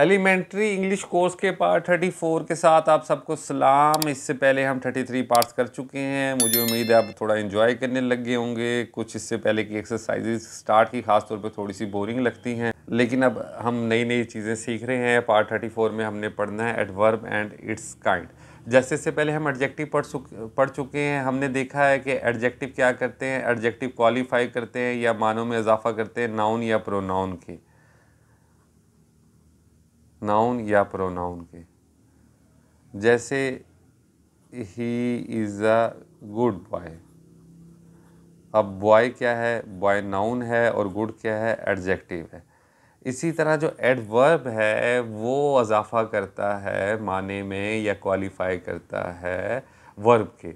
Elementary English course के part 34 के साथ आप सबको सलाम इससे पहले हम 33 पार्ट्स कर चुके हैं मुझे उम्मीद है आप थोड़ा इन्जॉय करने लग गए होंगे कुछ इससे पहले की एक्सरसाइजेज स्टार्ट की खासतौर पे थोड़ी सी बोरिंग लगती हैं लेकिन अब हम नई नई चीज़ें सीख रहे हैं पार्ट 34 में हमने पढ़ना है एडवर्ब एंड इट्स काइंड जैसे इससे पहले हम एडजेक्टिव पढ़ पढ़ चुके हैं हमने देखा है कि एडजेक्टिव क्या करते हैं एडजेक्टिव क्वालिफाई करते हैं या मानों में इजाफा करते हैं नाउन या प्रोनाउन के नाउन या प्रोनाउन के जैसे he is a good boy अब बॉय क्या है बॉय नाउन है और गुड क्या है एडजेक्टिव है इसी तरह जो एडवर्ब है वो अजाफा करता है माने में या क्वालिफाई करता है वर्ब के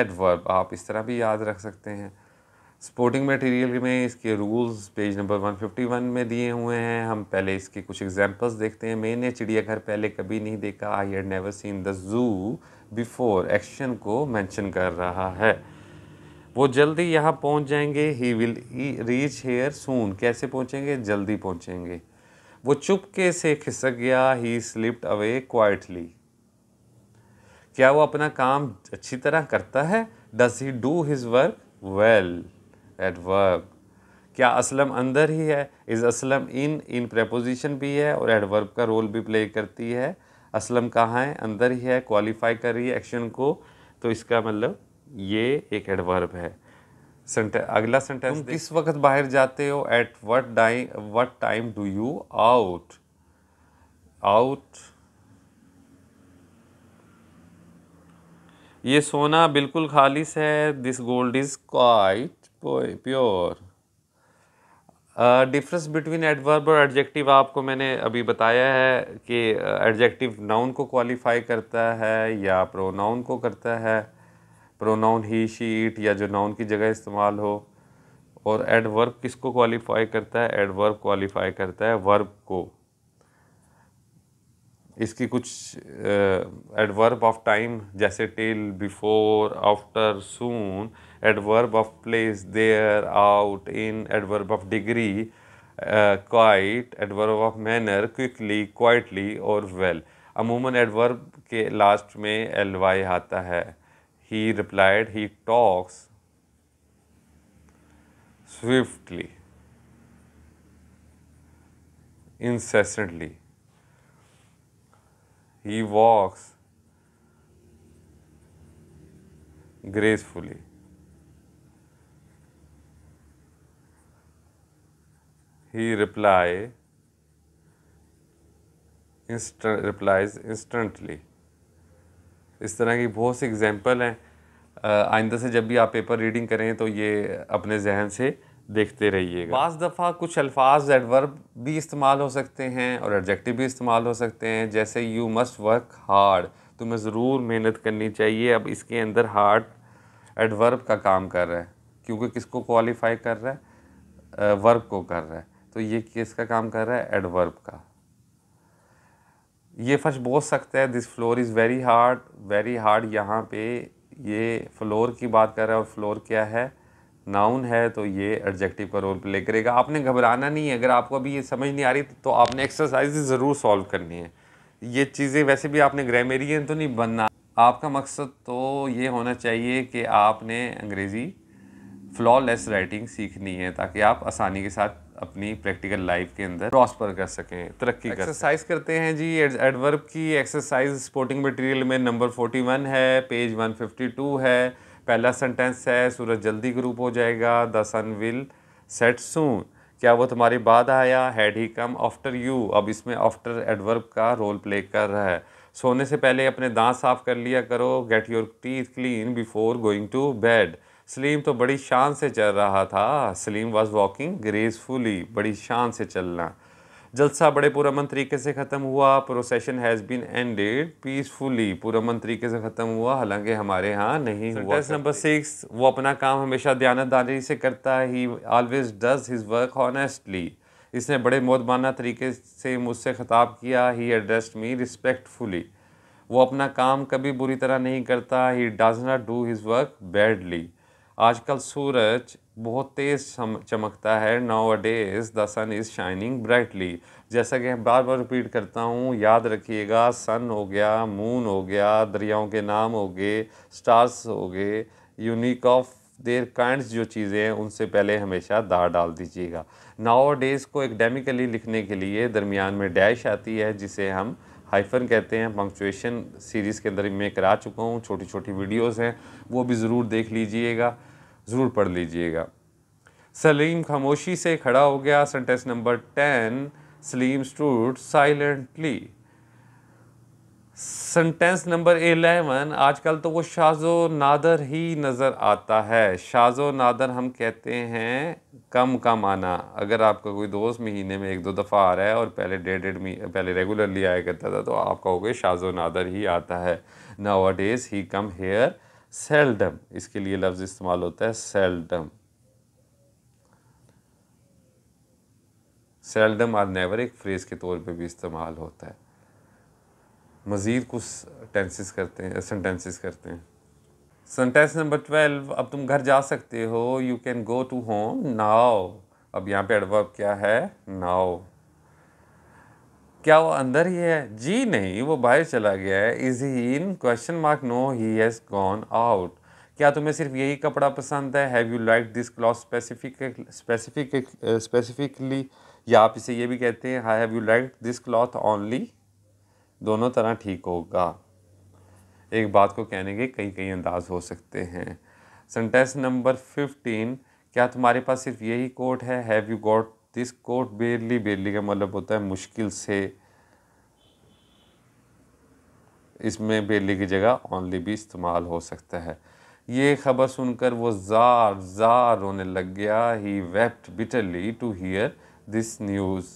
एडवर्ब आप इस तरह भी याद रख सकते हैं स्पोर्टिंग मटेरियल में इसके रूल्स पेज नंबर 151 में दिए हुए हैं हम पहले इसके कुछ एग्जांपल्स देखते हैं मैंने चिड़ियाघर पहले कभी नहीं देखा I had never seen the zoo before action को मेंशन कर रहा है वो जल्दी यहाँ पहुँच जाएंगे he will reach here soon कैसे पहुँचेंगे जल्दी पहुँचेंगे वो चुपके से खिसक गया ही स्लिप्ट अवे क्वाइटली क्या वो अपना काम अच्छी तरह करता है does he do his work well at work क्या असलम अंदर ही है is Aslam in in preposition भी है और एडवर्ब का रोल भी प्ले करती है असलम कहाँ है अंदर ही है क्वालिफाई कर रही है एक्शन को तो इसका मतलब ये एक एडवर्ब है अगला सेंटेंस तुम किस वक्त बाहर जाते हो at what time what time do you out out ये सोना बिल्कुल खालिश है this gold is quite pure difference between adverb और एडजेक्टिव आपको मैंने अभी बताया है कि एडजेक्टिव uh, नाउन को क्वालिफाई करता है या प्रोनाउन को करता है प्रोनाउन ही शी इट या जो नाउन की जगह इस्तेमाल हो और एडवर्ब किसको क्वालिफाई करता है एडवर्ब क्वालिफाई करता है वर्ब को इसकी कुछ एडवर्ब ऑफ टाइम जैसे till before after soon adverb of place there out in adverb of degree quite adverb of manner quickly quietly और वेल अमूमन एडवर्ब के लास्ट में एल वाई आता है he replied he talks swiftly incessantly he walks gracefully. He reply, instant, replies instantly. इस तरह की बहुत सी एग्जाम्पल हैं आइंदा से जब भी आप पेपर रीडिंग करें तो ये अपने जहन से देखते रहिएगा बज़ दफ़ा कुछ अल्फाज एडवर्ब भी इस्तेमाल हो सकते हैं और एडजेक्टिव भी इस्तेमाल हो सकते हैं जैसे यू मस्ट वर्क हार्ड तुम्हें ज़रूर मेहनत करनी चाहिए अब इसके अंदर हार्ड एडवर्ब का काम कर रहा है क्योंकि किसको क्वालिफाई कर रहा है वर्ब को कर रहा है तो ये किसका काम कर रहा है एडवर्ब का ये फर्श बोल सकता है this floor is very hard very hard यहाँ पे ये फ्लोर की बात कर रहा है और फ्लोर क्या है नाउन है तो ये एडजेक्टिव का रोल प्ले करेगा आपने घबराना नहीं है अगर आपको अभी ये समझ नहीं आ रही तो आपने एक्सरसाइज ज़रूर सॉल्व करनी है ये चीज़ें वैसे भी आपने ग्रामेरियन तो नहीं बनना आपका मकसद तो ये होना चाहिए कि आपने अंग्रेज़ी फ्लॉलेस राइटिंग सीखनी है ताकि आप आसानी के साथ अपनी प्रैक्टिकल लाइफ के अंदर प्रॉस्पर कर सकें तरक्की कर एक्सरसाइज करते हैं जी एडवर्ब की एक्सरसाइज स्पोर्टिंग मटेरियल में नंबर फोर्टी वन है पेज वन फिफ्टी टू है पहला सेंटेंस है सूरज जल्दी ग्रुप हो जाएगा the sun will set soon क्या वो तुम्हारे बाद आया had he come after you अब इसमें आफ्टर एडवर्ब का रोल प्ले कर रहा है सोने से पहले अपने दांत साफ कर लिया करो get your teeth clean before going to bed Salim तो बड़ी शान से चल रहा था सलीम वॉज वॉकिंग ग्रेसफुली बड़ी शान से चलना जलसा बड़े पुरमन तरीके से ख़त्म हुआ procession has been ended peacefully पुरमन तरीके से ख़त्म हुआ हालांकि हमारे यहाँ नहीं so, हुआ नंबर सिक्स वो अपना काम हमेशा दयानतदारी से करता है he always does his work honestly इसने बड़े मोदबाना तरीके से मुझसे ख़ताब किया ही एड्रेस्ड मी रिस्पेक्टफुली वो अपना काम कभी बुरी तरह नहीं करता he does not do his work badly आजकल सूरज बहुत तेज़ चमकता है nowadays the sun is shining brightly जैसा कि मैं बार बार रिपीट करता हूँ याद रखिएगा सन हो गया मून हो गया दरियाओं के नाम हो गए स्टार्स हो गए यूनिक ऑफ देर काइंड जो चीज़ें हैं उनसे पहले हमेशा दार डाल दीजिएगा नाओ डेज़ को एकडेमिकली लिखने के लिए दरमियान में डैश आती है जिसे हम हाइफन कहते हैं पंक्चुएशन सीरीज़ के अंदर मैं करा चुका हूँ छोटी छोटी वीडियोज़ हैं वो भी ज़रूर देख लीजिएगा ज़रूर पढ़ लीजिएगा सलीम खामोशी से खड़ा हो गया sentence number ten Salim stood silently sentence number eleven आजकल तो वो शाजो नादर ही नज़र आता है शाजो नादर हम कहते हैं कम कम आना अगर आपका कोई दोस्त महीने में एक दो दफ़ा आ रहा है और पहले डेढ़ डेढ़ पहले रेगुलरली आया करता था तो आपका हो गया शाजो नादर ही आता है nowadays he come here seldom इसके लिए लफ्ज़ इस्तेमाल होता है सेल्डम सेल्डम आर नेवर एक फ्रेज़ के तौर पे भी इस्तेमाल होता है मज़ीद कुछ टेंसेस करते हैं सेंटेंसेस करते हैं सेंटेंस नंबर ट्वेल्व अब तुम घर जा सकते हो you can go to home now अब यहाँ पे एडवर्ब क्या है नाव क्या वो अंदर ही है जी नहीं वो बाहर चला गया है is he in question mark no he has gone out क्या तुम्हें सिर्फ यही कपड़ा पसंद है have you like this cloth specific specific specifically या आप इसे ये भी कहते हैं I have you like this cloth only दोनों तरह ठीक होगा एक बात को कहने के कई कई अंदाज हो सकते हैं सेंटेंस नंबर फिफ्टीन क्या तुम्हारे पास सिर्फ यही कोट है have you got this coat barely barely का मतलब होता है मुश्किल से इसमें बेरली की जगह ऑनली भी इस्तेमाल हो सकता है ये खबर सुनकर वो जार जार रोने लग गया he wept bitterly to hear this news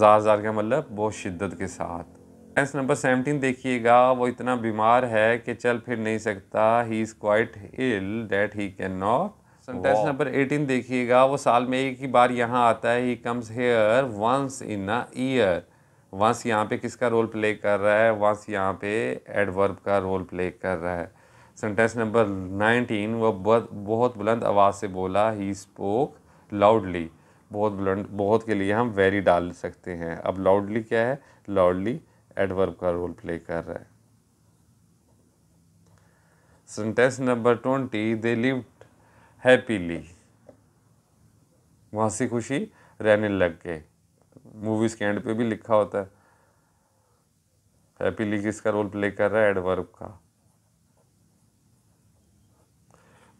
जार जार का मतलब बहुत शिद्दत के साथ सेंटेंस नंबर सेवनटीन देखिएगा वो इतना बीमार है कि चल फिर नहीं सकता he is quite ill that he can not sentence number 18 देखिएगा वो साल में एक ही बार यहाँ आता है he comes here once in a year once यहाँ पे किसका रोल प्ले कर रहा है वंस यहाँ पे एडवर्ब का रोल प्ले कर रहा है सेंटेंस नंबर नाइनटीन वह बहुत बहुत बुलंद आवाज़ से बोला ही स्पोक लाउडली बहुत बुलंद बहुत के लिए हम वेरी डाल सकते हैं अब लाउडली क्या है लाउडली एडवर्ब का रोल प्ले कर रहा है sentence number twenty they live happily वहाँ से खुशी रहने लग गए मूवीज़ के एंड पे भी लिखा होता है हैप्पीली किसका रोल प्ले कर रहा है एडवर्ब का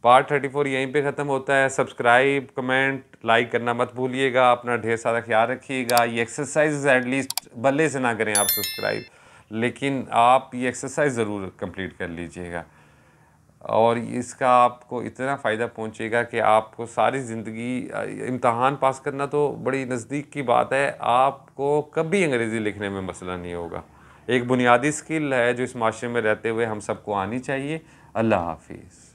पार्ट थर्टी फोर यहीं पे ख़त्म होता है सब्सक्राइब कमेंट लाइक करना मत भूलिएगा अपना ढेर सारा ख्याल रखिएगा ये एक्सरसाइज एटलीस्ट भले से ना करें आप सब्सक्राइब लेकिन आप ये एक्सरसाइज ज़रूर कंप्लीट कर लीजिएगा और इसका आपको इतना फ़ायदा पहुंचेगा कि आपको सारी ज़िंदगी इम्तहान पास करना तो बड़ी नज़दीक की बात है आपको कभी अंग्रेज़ी लिखने में मसला नहीं होगा एक बुनियादी स्किल है जो इस माशरे में रहते हुए हम सबको आनी चाहिए अल्लाह हाफिज़